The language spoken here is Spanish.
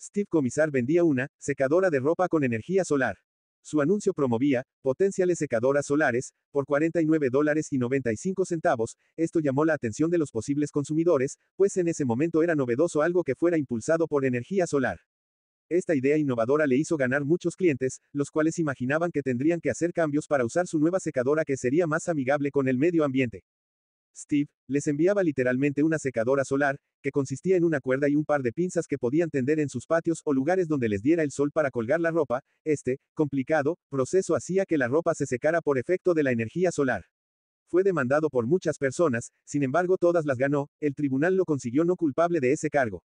Steve Comisar vendía una secadora de ropa con energía solar. Su anuncio promovía potenciales secadoras solares por $49.95. Esto llamó la atención de los posibles consumidores, pues en ese momento era novedoso algo que fuera impulsado por energía solar. Esta idea innovadora le hizo ganar muchos clientes, los cuales imaginaban que tendrían que hacer cambios para usar su nueva secadora que sería más amigable con el medio ambiente. Steve, les enviaba literalmente una secadora solar, que consistía en una cuerda y un par de pinzas que podían tender en sus patios o lugares donde les diera el sol para colgar la ropa, este, complicado, proceso hacía que la ropa se secara por efecto de la energía solar. Fue demandado por muchas personas, sin embargo todas las ganó, el tribunal lo consiguió no culpable de ese cargo.